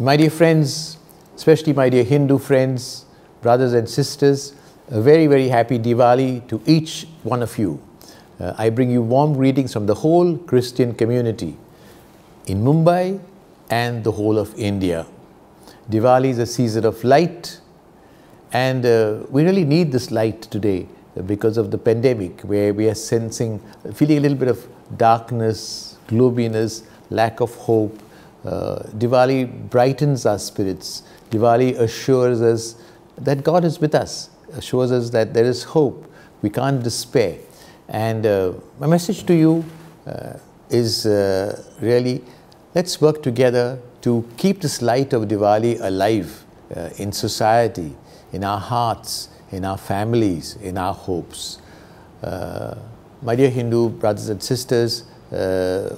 My dear friends, especially my dear Hindu friends, brothers and sisters, a very, very happy Diwali to each one of you. Uh, I bring you warm greetings from the whole Christian community in Mumbai and the whole of India. Diwali is a season of light, and uh, we really need this light today because of the pandemic, where we are sensing, feeling a little bit of darkness, gloominess, lack of hope, uh, Diwali brightens our spirits. Diwali assures us that God is with us, assures us that there is hope. We can't despair. And uh, my message to you uh, is uh, really let's work together to keep this light of Diwali alive uh, in society, in our hearts, in our families, in our hopes. Uh, my dear Hindu brothers and sisters,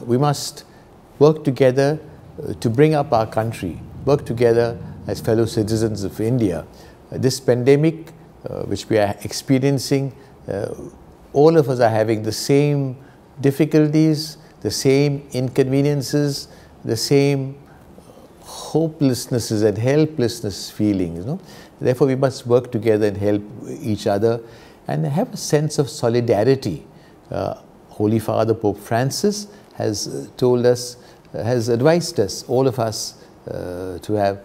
we must work together to bring up our country, work together as fellow citizens of India. Uh, this pandemic, uh, which we are experiencing, uh, all of us are having the same difficulties, the same inconveniences, the same hopelessnesses and helplessness feelings. You know? Therefore, we must work together and help each other and have a sense of solidarity. Uh, Holy Father Pope Francis has told us has advised us, all of us, uh, to have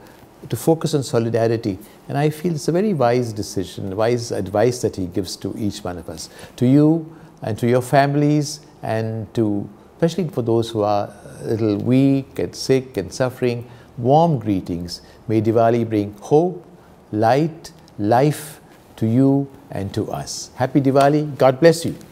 to focus on solidarity. And I feel it's a very wise decision, wise advice that he gives to each one of us, to you and to your families, and to especially for those who are a little weak and sick and suffering. Warm greetings. May Diwali bring hope, light, life to you and to us. Happy Diwali. God bless you.